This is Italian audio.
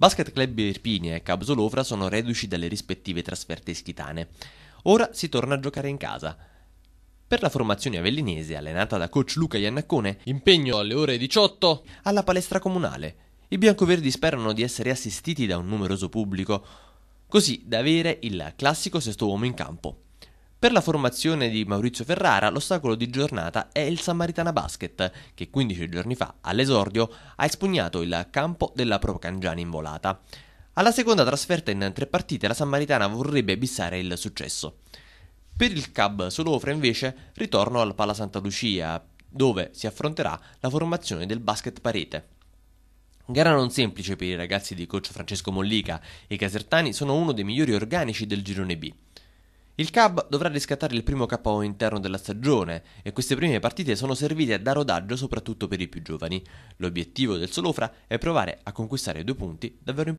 Basket Club Irpini e Cabzolovra sono reduci dalle rispettive trasferte ischitane. Ora si torna a giocare in casa. Per la formazione avellinese, allenata da coach Luca Iannaccone, impegno alle ore 18 alla palestra comunale. I biancoverdi sperano di essere assistiti da un numeroso pubblico, così da avere il classico sesto uomo in campo. Per la formazione di Maurizio Ferrara l'ostacolo di giornata è il Samaritana Basket, che 15 giorni fa, all'esordio, ha espugnato il campo della Pro Cangiani in volata. Alla seconda trasferta in tre partite la Samaritana vorrebbe bissare il successo. Per il Cab Solofra invece ritorno al Pala Santa Lucia, dove si affronterà la formazione del basket parete. Gara non semplice per i ragazzi di coach Francesco Mollica, i casertani sono uno dei migliori organici del girone B. Il Cub dovrà riscattare il primo capo interno della stagione e queste prime partite sono servite da rodaggio soprattutto per i più giovani. L'obiettivo del Solofra è provare a conquistare due punti davvero importanti.